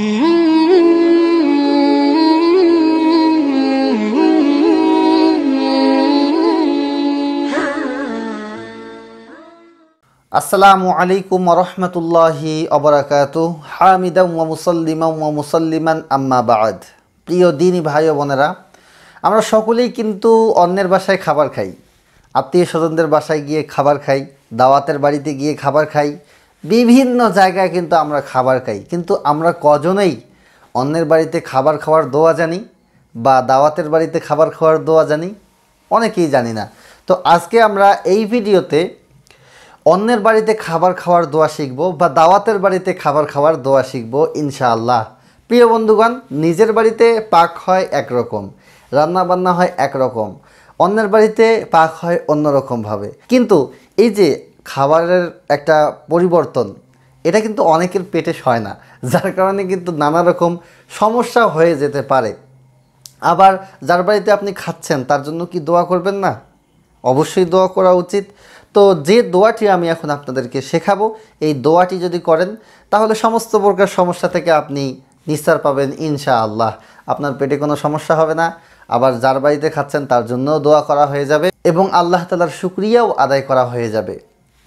আসসালামু আলাইকুম রহমতুল্লাহি অবরাকাত হামিদা ওয়া মুসল্লিমা ওয়া মুসল্লিমান আম্মা বাদ প্রিয় দিনী ভাই বোনেরা আমরা সকলেই কিন্তু অন্যের বাসায় খাবার খাই আত্মীয় স্বজনদের বাসায় গিয়ে খাবার খাই দাওয়াতের বাড়িতে গিয়ে খাবার খাই বিভিন্ন জায়গায় কিন্তু আমরা খাবার খাই কিন্তু আমরা কজনেই অন্যের বাড়িতে খাবার খাওয়ার দোয়া জানি বা দাওয়াতের বাড়িতে খাবার খাওয়ার দোয়া জানি অনেকেই জানি না তো আজকে আমরা এই ভিডিওতে অন্যের বাড়িতে খাবার খাওয়ার দোয়া শিখব বা দাওয়াতের বাড়িতে খাবার খাওয়ার দোয়া শিখবো ইনশাআল্লাহ প্রিয় বন্ধুগণ নিজের বাড়িতে পাক হয় একরকম রান্নাবান্না হয় একরকম অন্যের বাড়িতে পাক হয় অন্যরকমভাবে কিন্তু এই যে খাবারের একটা পরিবর্তন এটা কিন্তু অনেকের পেটে হয় না যার কারণে কিন্তু নানা রকম সমস্যা হয়ে যেতে পারে আবার যার বাড়িতে আপনি খাচ্ছেন তার জন্য কি দোয়া করবেন না অবশ্যই দোয়া করা উচিত তো যে দোয়াটি আমি এখন আপনাদেরকে শেখাবো এই দোয়াটি যদি করেন তাহলে সমস্ত প্রকার সমস্যা থেকে আপনি নিস্তার পাবেন ইনশা আল্লাহ আপনার পেটে কোনো সমস্যা হবে না আবার যার বাড়িতে খাচ্ছেন তার জন্যও দোয়া করা হয়ে যাবে এবং আল্লাহ তালার শুক্রিয়াও আদায় করা হয়ে যাবে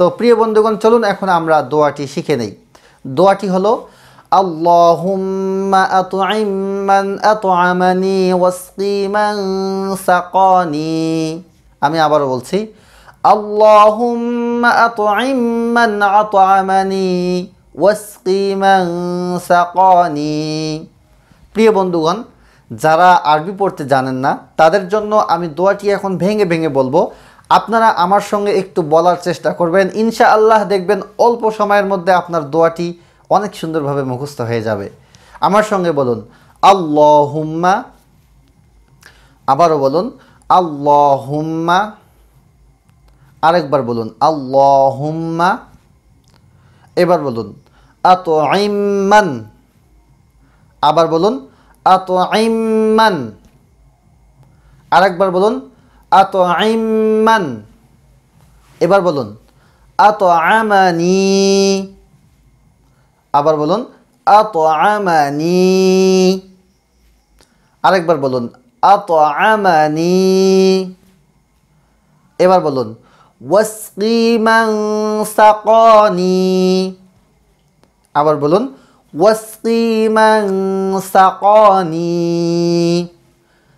তো প্রিয় বন্ধুগণ চলুন এখন আমরা দোয়াটি শিখে নেই দোয়াটি হলো اللهم আমি আবারও বলছি اللهم প্রিয় বন্ধুগণ যারা আরবি পড়তে জানেন না তাদের জন্য আমি দোয়াটি এখন ভেঙে ভেঙে বলবো আপনারা আমার সঙ্গে একটু বলার চেষ্টা করবেন ইনশা আল্লাহ দেখবেন অল্প সময়ের মধ্যে আপনার দোয়াটি অনেক সুন্দরভাবে মুখস্থ হয়ে যাবে আমার সঙ্গে বলুন আল্লাহ হুম্মা আবারও বলুন আল্লাহ হুম্মা আরেকবার বলুন আল্লাহ হুম্মা এবার বলুন আত আইম্মান আবার বলুন আত আইম্মান আরেকবার বলুন আত আইমান এবার বলুন আত আমানি আবার বলুন আত আমানি আরেকবার বলুন আত আমানি এবার বলুন ওয়াসকিমান সাকনি আবার বলুন ওয়াসকিমান সাকনি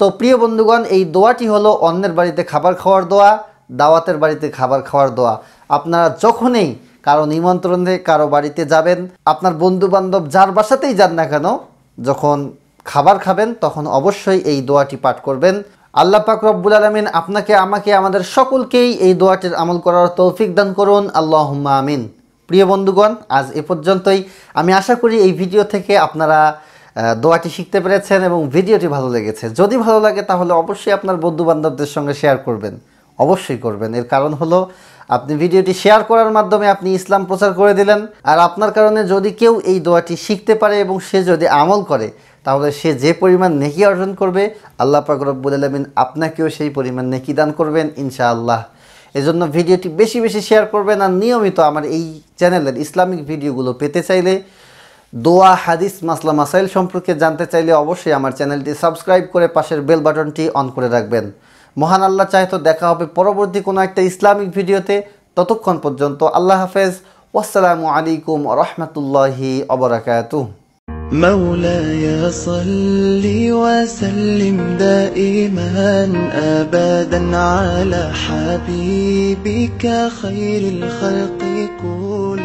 তো প্রিয় বন্ধুগণ এই দোয়াটি হলো অন্যের বাড়িতে খাবার খাওয়ার দোয়া দাওয়াতের বাড়িতে খাবার খাওয়ার দোয়া আপনারা যখনই কারো নিমন্ত্রণে কারো বাড়িতে যাবেন আপনার বন্ধুবান্ধব যার বাসাতেই যান না কেন যখন খাবার খাবেন তখন অবশ্যই এই দোয়াটি পাঠ করবেন আল্লাহ পাক রব্বুল আলমিন আপনাকে আমাকে আমাদের সকলকেই এই দোয়াটির আমল করার তৌফিক দান করুন আল্লাহ আমিন প্রিয় বন্ধুগণ আজ এ পর্যন্তই আমি আশা করি এই ভিডিও থেকে আপনারা দোয়াটি শিখতে পেরেছেন এবং ভিডিওটি ভালো লেগেছে যদি ভালো লাগে তাহলে অবশ্যই আপনার বন্ধুবান্ধবদের সঙ্গে শেয়ার করবেন অবশ্যই করবেন এর কারণ হলো আপনি ভিডিওটি শেয়ার করার মাধ্যমে আপনি ইসলাম প্রচার করে দিলেন আর আপনার কারণে যদি কেউ এই দোয়াটি শিখতে পারে এবং সে যদি আমল করে তাহলে সে যে পরিমাণ নেকি অর্জন করবে আল্লাহ পাকরব্বুল আলমিন আপনাকেও সেই পরিমাণ নেকি দান করবেন ইনশাআল্লাহ এজন্য ভিডিওটি বেশি বেশি শেয়ার করবেন আর নিয়মিত আমার এই চ্যানেলের ইসলামিক ভিডিওগুলো পেতে চাইলে দোয়া হাদিস মাসলা মাসাইল সম্পর্কে জানতে চাইলে অবশ্যই আমার চ্যানেলটি সাবস্ক্রাইব করে পাশের বেল বাটনটি অন করে রাখবেন মহান আল্লাহ চাই তো দেখা হবে পরবর্তী কোনো একটা ইসলামিক ভিডিওতে ততক্ষণ পর্যন্ত আল্লাহ হাফেজ والسلام عليكم ورحمة الله وبركاته مولاي صل وسلم دائما ابدا على حبيبك خير الخلق كل